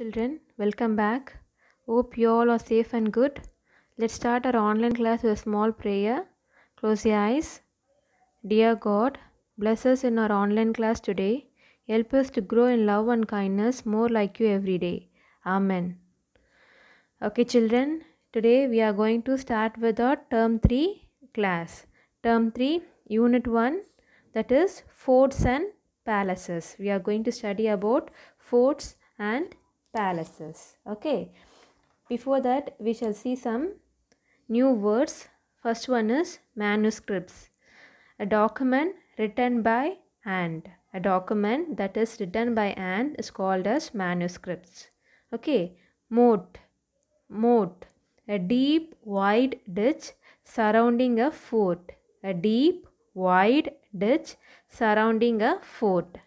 Children, welcome back. Hope you all are safe and good. Let's start our online class with a small prayer. Close your eyes. Dear God, bless us in our online class today. Help us to grow in love and kindness more like you every day. Amen. Okay, children, today we are going to start with our term 3 class. Term 3, unit 1, that is forts and palaces. We are going to study about forts and palaces. Okay. Before that, we shall see some new words. First one is manuscripts. A document written by hand. A document that is written by hand is called as manuscripts. Okay. Moat. Moat. A deep, wide ditch surrounding a fort. A deep, wide ditch surrounding a fort.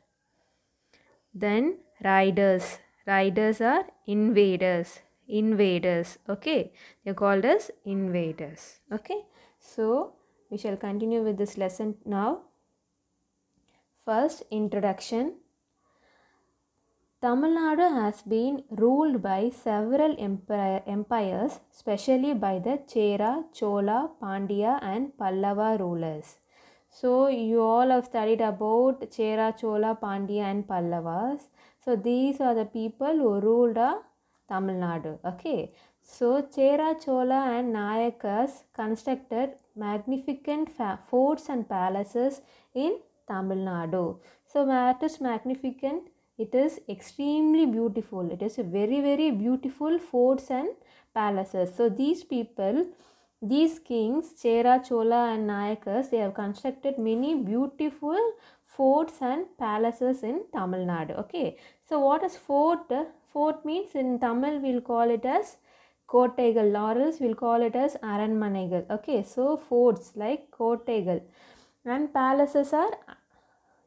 Then riders. Riders are invaders. Invaders. Okay. They're called as invaders. Okay. So, we shall continue with this lesson now. First, introduction. Tamil Nadu has been ruled by several empires, especially by the Chera, Chola, Pandya, and Pallava rulers. So, you all have studied about Chera, Chola, Pandya, and Pallavas. So these are the people who ruled Tamil Nadu. Okay. So Chera Chola and Nayakas constructed magnificent forts and palaces in Tamil Nadu. So what is magnificent? It is extremely beautiful. It is very very beautiful forts and palaces. So these people these kings, Chera, Chola and Nayakas, they have constructed many beautiful forts and palaces in Tamil Nadu. Okay, so what is fort? Fort means in Tamil we'll call it as Kottaigal. Laurels we'll call it as Aranmanegal. Okay, so forts like Kottaigal and palaces are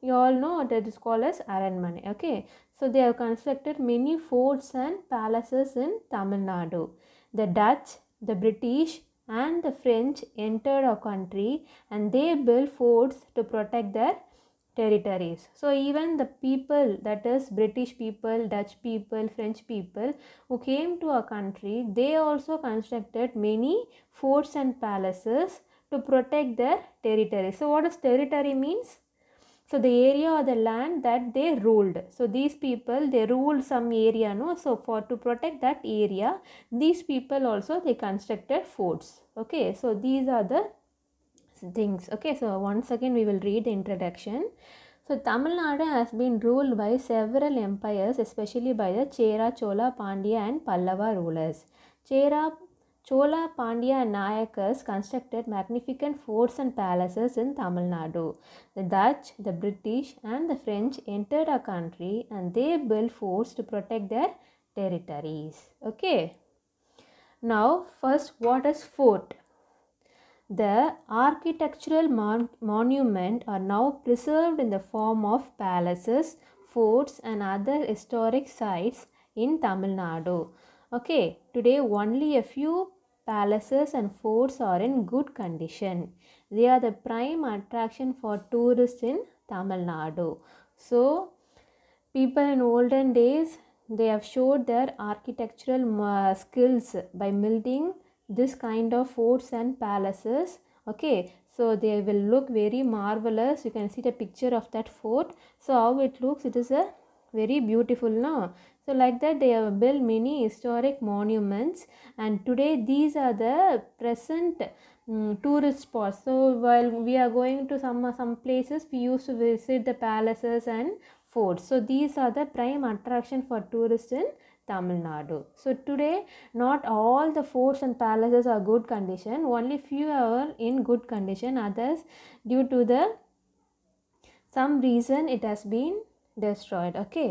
you all know that is called as Aranmane. Okay, so they have constructed many forts and palaces in Tamil Nadu. The Dutch, the British, and the French entered our country and they built forts to protect their territories. So even the people, that is British people, Dutch people, French people who came to our country, they also constructed many forts and palaces to protect their territory. So what does territory means? So the area or the land that they ruled. So these people they ruled some area, no. So for to protect that area, these people also they constructed forts. Okay, so these are the things. Okay, so once again we will read the introduction. So Tamil Nadu has been ruled by several empires, especially by the Chera, Chola, Pandya and Pallava rulers. Chera, Chola, Pandya and Nayakas constructed magnificent forts and palaces in Tamil Nadu. The Dutch, the British and the French entered our country and they built forts to protect their territories. Okay. Now first what is fort? The architectural mon- monument are now preserved in the form of palaces, forts and other historic sites in Tamil Nadu. Okay, today only a few palaces and forts are in good condition. They are the prime attraction for tourists in Tamil Nadu. So, people in olden days they have showed their architectural uh, skills by building this kind of forts and palaces okay so they will look very marvelous you can see the picture of that fort so how it looks it is a very beautiful now so like that they have built many historic monuments and today these are the present um, tourist spots so while we are going to some some places we used to visit the palaces and forts so these are the prime attraction for tourists in Tamil Nadu. So today not all the forts and palaces are good condition only few are in good condition others due to the some reason it has been destroyed okay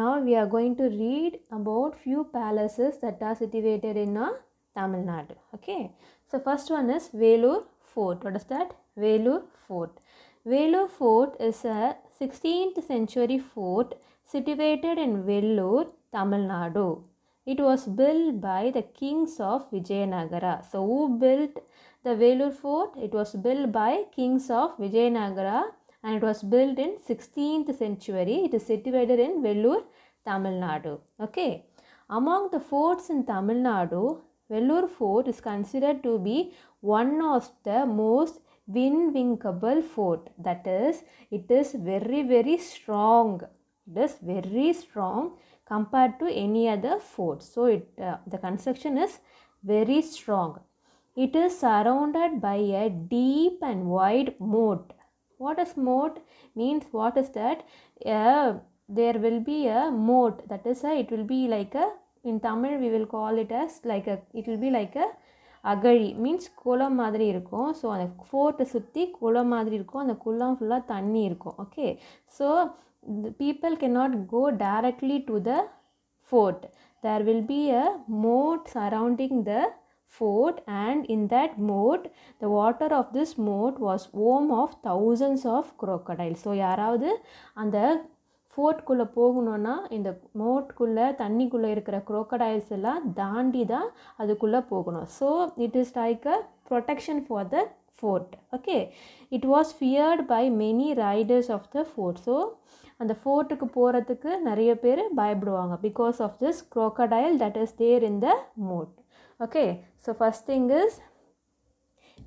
now we are going to read about few palaces that are situated in uh, Tamil Nadu okay so first one is Velur Fort what is that Velur Fort Velur Fort is a 16th century fort situated in Vellore Tamil Nadu. It was built by the kings of Vijayanagara. So, who built the Velur fort? It was built by kings of Vijayanagara and it was built in 16th century. It is situated in Velur, Tamil Nadu. Okay. Among the forts in Tamil Nadu, Velur fort is considered to be one of the most invincible fort. That is, it is very very strong. It is very strong compared to any other fort. So it, uh, the construction is very strong. It is surrounded by a deep and wide moat. What is moat? Means what is that? Uh, there will be a moat. That is, a, it will be like a, in Tamil we will call it as like a, it will be like a அகழி means குளம் மாதிரி இருக்கும் so அந்த ஃபோர்ட்டை சுற்றி குளம் மாதிரி இருக்கும் அந்த குளம் ஃபுல்லாக தண்ணி இருக்கும் okay so the people cannot go directly to the fort. There will be a moat surrounding the fort and in that moat the water of this moat was home of thousands of crocodiles. So யாராவது அந்த ஃபோர்ட்குள்ளே போகணுன்னா இந்த மோட்குள்ளே தண்ணிக்குள்ளே இருக்கிற குரோக்கடைல்ஸ் எல்லாம் தாண்டி தான் அதுக்குள்ளே போகணும் so it is like a protection for the fort okay it was feared by many riders of the fort so and the fort அந்த ஃபோர்ட்டுக்கு போகிறதுக்கு நிறைய பேர் பயப்படுவாங்க because because of this crocodile that is there in the moat. Okay, so first thing is,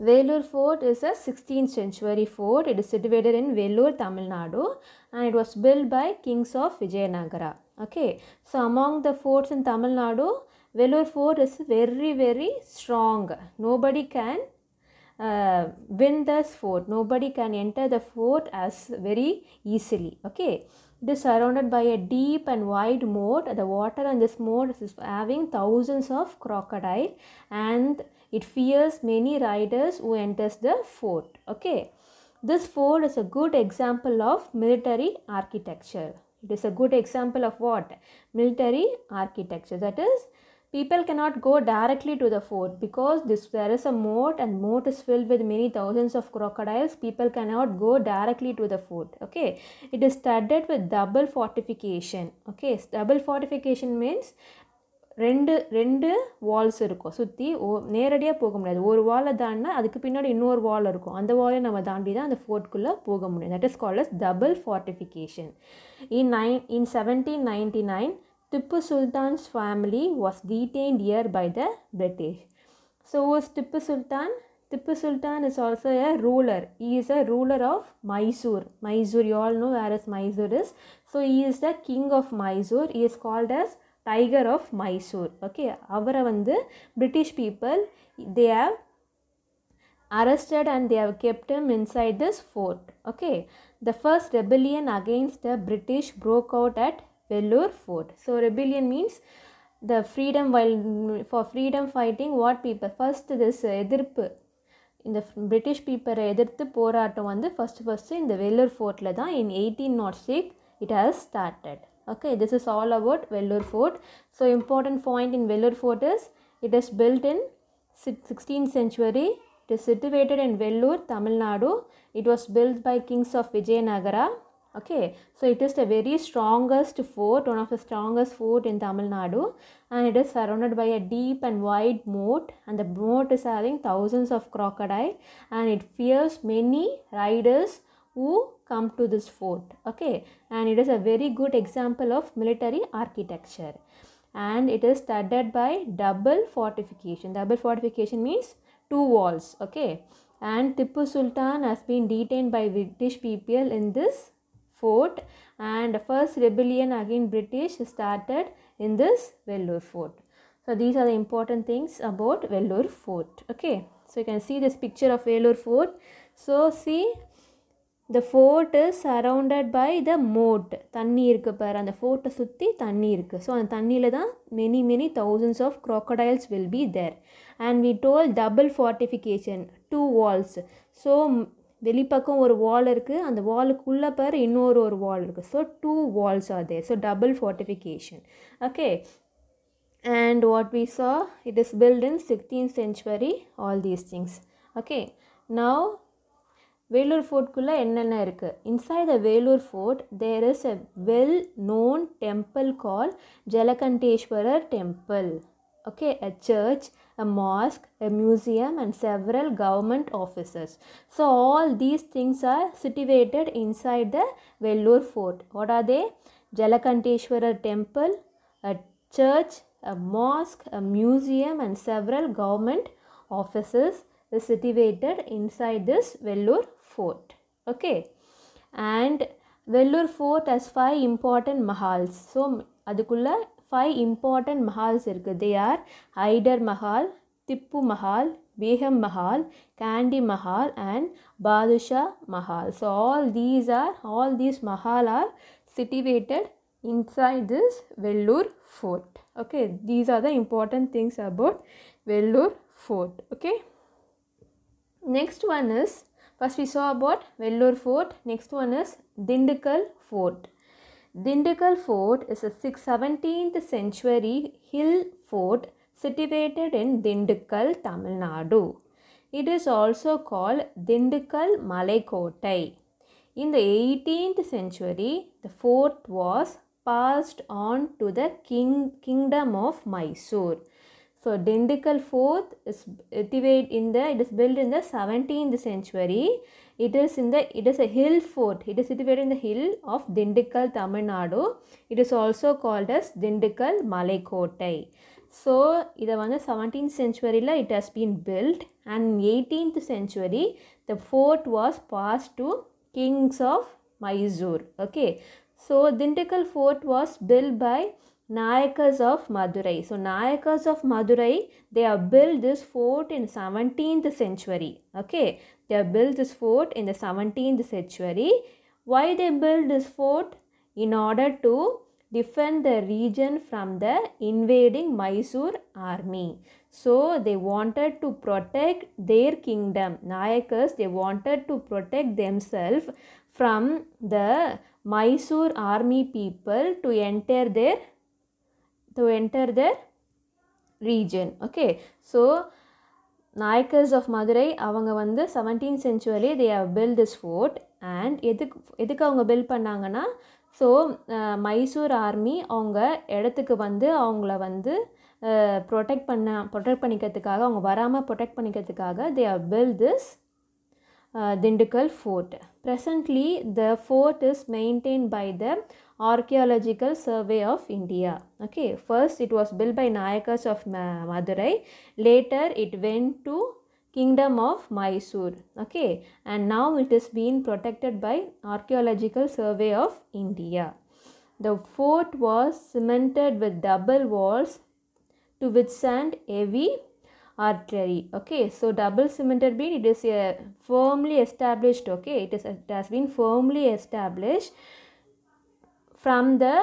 Vellore Fort is a 16th century fort. It is situated in Vellore, Tamil Nadu and it was built by kings of Vijayanagara. Okay, so among the forts in Tamil Nadu, Vellore Fort is very, very strong. Nobody can uh, this fort. Nobody can enter the fort as very easily. Okay. It is surrounded by a deep and wide moat. The water on this moat is having thousands of crocodile and it fears many riders who enters the fort. Okay. This fort is a good example of military architecture. It is a good example of what? Military architecture. That is, people cannot go directly to the fort because this there is a moat and moat is filled with many thousands of crocodiles people cannot go directly to the fort okay it is studded with double fortification okay double fortification means ரெண்டு ரெண்டு Waals இருக்கும் சுற்றி ஓ நேரடியாக போக முடியாது ஒரு வாலை தாண்டினா அதுக்கு பின்னாடி இன்னொரு வால் இருக்கும் அந்த வாலை நம்ம தாண்டி தான் அந்த ஃபோர்ட்குள்ளே போக முடியும் that is called as double fortification in nine in seventeen ninety nine Tipu Sultan's family was detained here by the British. So was Tipu Sultan? Tipu Sultan is also a ruler. He is a ruler of Mysore. Mysore, you all know where is Mysore is. So he is the king of Mysore. He is called as Tiger of Mysore. Okay, அவரை British people, they have arrested and they have kept him inside this fort. Okay, the first rebellion against the British broke out at Vellore fort so rebellion means the freedom while for freedom fighting what people first this எதிர்ப்பு இந்த British பீப்பரை எதிர்த்து போராட்டம் வந்து first first இந்த வெள்ளூர் ஃபோர்ட்டில் தான் in eighteen nought six it has started okay this is all about Vellore fort so important point in Vellore fort is it is built in sixteen century it is situated in Vellore Tamil Nadu it was built by kings of Vijayanagara okay so it is the very strongest fort one of the strongest fort in tamil nadu and it is surrounded by a deep and wide moat and the moat is having thousands of crocodile and it fears many riders who come to this fort okay and it is a very good example of military architecture and it is studded by double fortification double fortification means two walls okay and Tippu Sultan has been detained by British people in this fort and first rebellion against British started in this Vellore fort. So these are the important things about Vellore fort. Okay, so you can see this picture of Vellore fort. So see the fort is surrounded by the moat தண்ணி இருக்கு பாரு அந்த ஃபோர்ட்டை சுற்றி தண்ணி இருக்குது so அந்த many many thousands of crocodiles will be there. And we told double fortification, two walls. So வெளிப்பக்கம் ஒரு வால் இருக்குது அந்த வாலுக்குள்ளே பேர் இன்னொரு ஒரு வால் இருக்குது so two walls are there so double fortification okay and what we saw it is built in sixteen century all these things okay now Vellore ஃபோர்ட்குள்ளே என்னென்ன இருக்குது inside the Vellore fort there is a well known temple call Jalakandeswarar temple okay a church a mosque, a museum, and several government offices. So, all these things are situated inside the Vellore fort. What are they? Jalakanteshwara temple, a church, a mosque, a museum, and several government offices is situated inside this Vellore fort. Okay, and Vellore fort has five important mahals. So, அதுக்குள்ளே Five important mahals இருக்குது they are Hyder Mahal, Tippu Mahal, Begum Mahal, candy mahal and badusha mahal so all these are all these mahal are situated inside this vellur fort okay these are the important things about vellur fort okay next one is first we saw about vellur fort next one is dindukal fort Dindigul Fort is a 17th century hill fort situated in Dindigul, Tamil Nadu. It is also called Dindigul Malaikkottai. In the 18th century, the fort was passed on to the king, kingdom of Mysore so Dindical Fort is activated in the it is built in the 17th century. It is in the it is a hill fort. It is situated in the hill of Dindical, Tamil Nadu. It is also called as Dindical Malay Kotai. So it was the 17th century it has been built and in 18th century the fort was passed to kings of Mysore. Okay. So Dindical Fort was built by Nayakas of Madurai. So Nayakas of Madurai, they have built this fort in 17th century. Okay, they have built this fort in the 17th century. Why they built this fort? In order to defend the region from the invading Mysore army. So they wanted to protect their kingdom. Nayakas, they wanted to protect themselves from the Mysore army people to enter their to enter their region. Okay, so Nayakars of Madurai அவங்க வந்து seventeen century they have built this fort and எதுக்கு எதுக்கு அவங்க bill பண்ணாங்கன்னா so Mysore army அவங்க இடத்துக்கு வந்து அவங்கள வந்து ப்ரொடெக்ட் பண்ண ப்ரொடெக்ட் பண்ணிக்கிறதுக்காக அவங்க வராமல் ப்ரொடெக்ட் பண்ணிக்கிறதுக்காக they have built this Dindigul fort presently the fort is maintain by the Archaeological Survey of India. Okay, first it was built by Nayakas of Madurai. Later it went to Kingdom of Mysore. Okay, and now it is being protected by Archaeological Survey of India. The fort was cemented with double walls to withstand heavy artillery okay so double cemented beam it is uh, firmly established okay it is it has been firmly established from the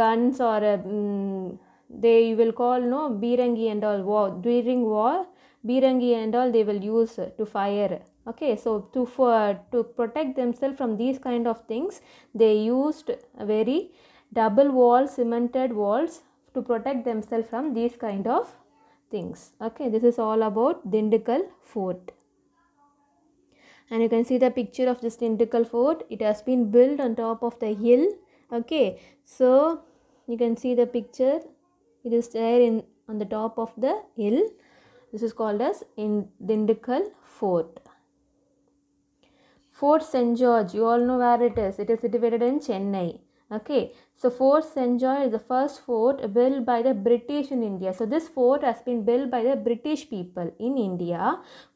guns or um, they will call no birangi and all war during war birangi and all they will use to fire okay so to for to protect themselves from these kind of things they used very double walls cemented walls to protect themselves from these kind of things okay this is all about dindikal fort and you can see the picture of this dindikal fort it has been built on top of the hill okay so you can see the picture it is there in on the top of the hill this is called as in Dindikal Fort Fort St. George you all know where it is it is situated in Chennai okay so fort st george is the first fort built by the british in india so this fort has been built by the british people in india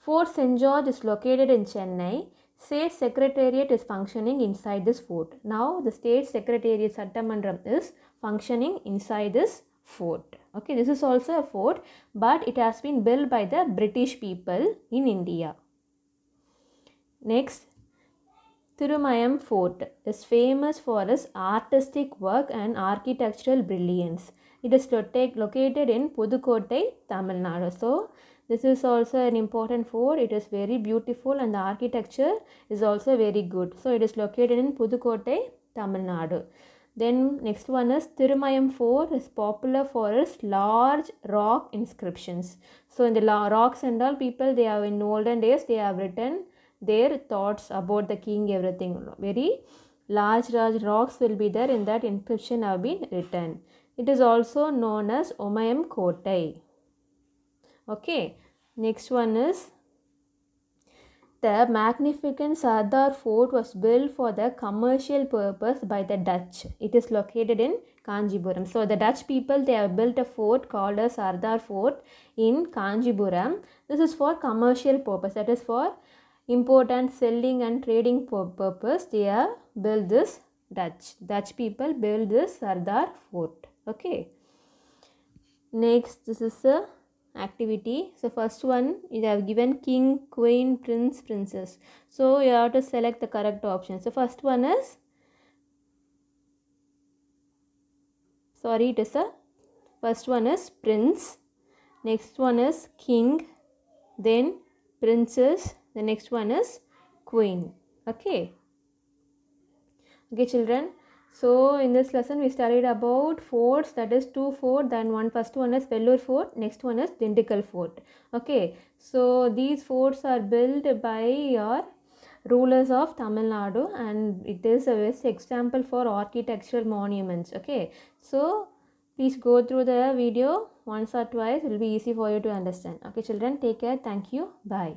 fort st george is located in chennai state secretariat is functioning inside this fort. Now the state secretariat Sattamandram, is functioning inside this fort. Okay, this is also a fort but it has been built by the British people in India. Next, Thirumayam Fort is famous for its artistic work and architectural brilliance. It is located in Pudukkottai, Tamil Nadu. So, this is also an important fort. It is very beautiful and the architecture is also very good. So it is located in Pudukottai Tamil Nadu. Then next one is Thirumayam Fort is popular for its large rock inscriptions. So in the rocks and all people they have in olden days they have written their thoughts about the king everything. Very large large rocks will be there in that inscription have been written. It is also known as Omayam Kotai okay next one is the magnificent Sardar fort was built for the commercial purpose by the Dutch. It is located in kanjiburam So the Dutch people they have built a fort called as Sardar fort in kanjiburam This is for commercial purpose. That is for important selling and trading purpose. They have built this Dutch. Dutch people built this Sardar fort. Okay. Next, this is a activity so first one is I have given king queen prince princess so you have to select the correct option so first one is sorry it is a first one is prince next one is king then princess the next one is queen okay okay children so in this lesson we studied about forts that is two fort then one first one is Vellore fort next one is Dindigul fort. Okay so these forts are built by your rulers of Tamil Nadu and it is a best example for architectural monuments. Okay so please go through the video once or twice it will be easy for you to understand. Okay children take care thank you bye.